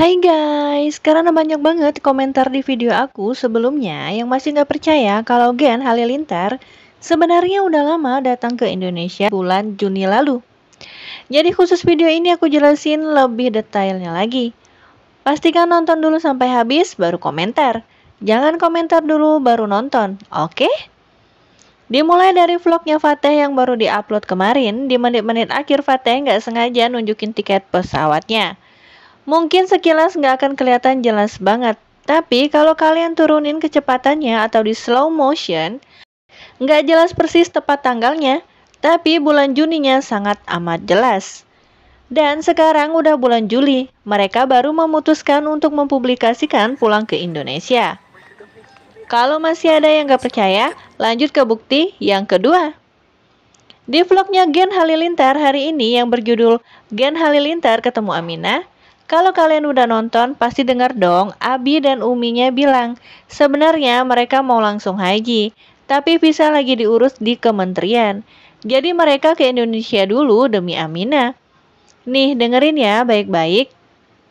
Hai guys, karena banyak banget komentar di video aku sebelumnya yang masih gak percaya kalau Gen Halilintar sebenarnya udah lama datang ke Indonesia bulan Juni lalu. Jadi khusus video ini aku jelasin lebih detailnya lagi. Pastikan nonton dulu sampai habis baru komentar. Jangan komentar dulu baru nonton, oke? Dimulai dari vlognya Fateh yang baru diupload kemarin, di menit-menit akhir Fateh nggak sengaja nunjukin tiket pesawatnya. Mungkin sekilas nggak akan kelihatan jelas banget, tapi kalau kalian turunin kecepatannya atau di slow motion, nggak jelas persis tepat tanggalnya, tapi bulan Juninya sangat amat jelas. Dan sekarang udah bulan Juli, mereka baru memutuskan untuk mempublikasikan pulang ke Indonesia. Kalau masih ada yang nggak percaya, lanjut ke bukti yang kedua. Di vlognya Gen Halilintar hari ini yang berjudul Gen Halilintar ketemu Aminah, kalau kalian udah nonton, pasti dengar dong Abi dan Uminya bilang, sebenarnya mereka mau langsung haji, tapi bisa lagi diurus di kementerian. Jadi mereka ke Indonesia dulu demi Amina. Nih dengerin ya baik-baik,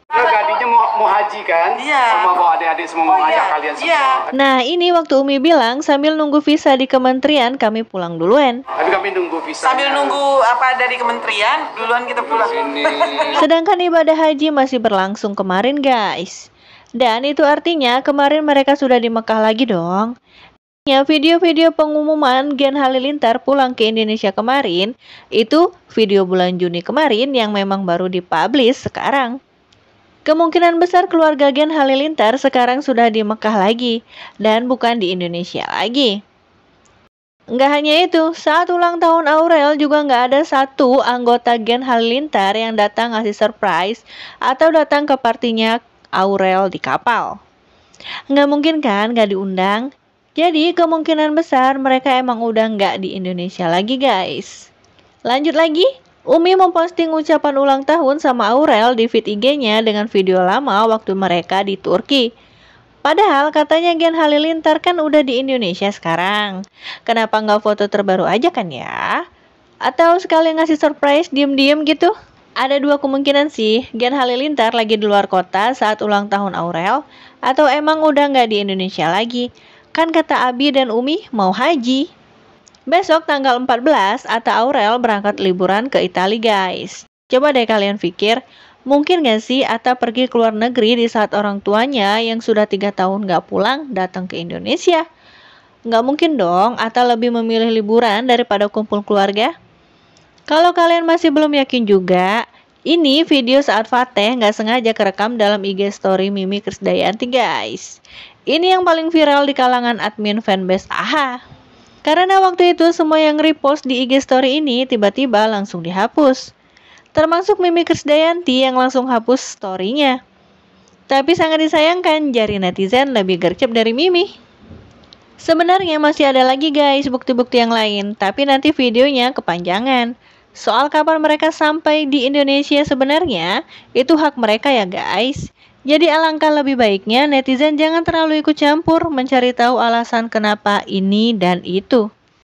Gadinya mau, mau haji kan? Iya. Sama bawa adik-adik semua mau oh, ajak iya. kalian iya. Nah ini waktu Umi bilang sambil nunggu visa di kementerian kami pulang duluan. Tapi kami nunggu visa. Sambil nunggu apa dari kementerian duluan kita pulang. Sedangkan ibadah haji masih berlangsung kemarin guys. Dan itu artinya kemarin mereka sudah di Mekah lagi dong. Ya Video-video pengumuman Gen Halilintar pulang ke Indonesia kemarin itu video bulan Juni kemarin yang memang baru dipublish sekarang. Kemungkinan besar keluarga Gen Halilintar sekarang sudah di Mekah lagi dan bukan di Indonesia lagi. Enggak hanya itu, saat ulang tahun Aurel juga enggak ada satu anggota Gen Halilintar yang datang ngasih surprise atau datang ke partinya Aurel di kapal. Enggak mungkin kan nggak diundang? Jadi kemungkinan besar mereka emang udah enggak di Indonesia lagi guys. Lanjut lagi? Umi memposting ucapan ulang tahun sama Aurel di feed IG-nya dengan video lama waktu mereka di Turki. Padahal katanya Gen Halilintar kan udah di Indonesia sekarang. Kenapa nggak foto terbaru aja kan ya? Atau sekali ngasih surprise diem-diem gitu? Ada dua kemungkinan sih, Gen Halilintar lagi di luar kota saat ulang tahun Aurel, atau emang udah nggak di Indonesia lagi. Kan kata Abi dan Umi mau haji. Besok tanggal 14, Ata Aurel berangkat liburan ke Italia, guys. Coba deh kalian pikir, mungkin gak sih Ata pergi ke luar negeri di saat orang tuanya yang sudah tiga tahun gak pulang datang ke Indonesia? Gak mungkin dong Ata lebih memilih liburan daripada kumpul keluarga. Kalau kalian masih belum yakin juga, ini video saat Fateh gak sengaja kerekam dalam IG story Mimi Krisdayanti guys. Ini yang paling viral di kalangan admin fanbase AHA. Karena waktu itu semua yang repost di IG story ini tiba-tiba langsung dihapus. Termasuk Mimi Krisdayanti yang langsung hapus Storynya. Tapi sangat disayangkan jari netizen lebih gercep dari Mimi. Sebenarnya masih ada lagi guys bukti-bukti yang lain, tapi nanti videonya kepanjangan. Soal kapan mereka sampai di Indonesia sebenarnya, itu hak mereka ya guys. Jadi alangkah lebih baiknya netizen jangan terlalu ikut campur mencari tahu alasan kenapa ini dan itu.